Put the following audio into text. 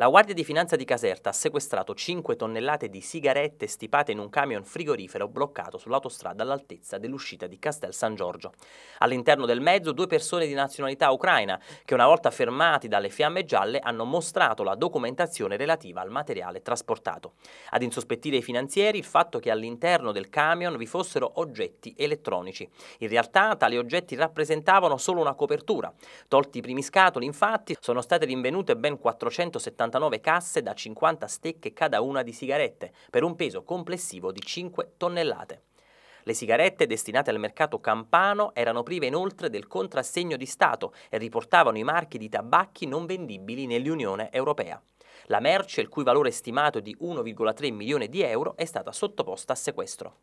La Guardia di Finanza di Caserta ha sequestrato 5 tonnellate di sigarette stipate in un camion frigorifero bloccato sull'autostrada all'altezza dell'uscita di Castel San Giorgio. All'interno del mezzo due persone di nazionalità ucraina che una volta fermati dalle fiamme gialle hanno mostrato la documentazione relativa al materiale trasportato. Ad insospettire i finanzieri il fatto che all'interno del camion vi fossero oggetti elettronici. In realtà tali oggetti rappresentavano solo una copertura. Tolti i primi scatoli infatti sono state rinvenute ben 470 79 casse da 50 stecche cada una di sigarette, per un peso complessivo di 5 tonnellate. Le sigarette destinate al mercato campano erano prive inoltre del contrassegno di Stato e riportavano i marchi di tabacchi non vendibili nell'Unione Europea. La merce, il cui valore stimato è di 1,3 milioni di euro, è stata sottoposta a sequestro.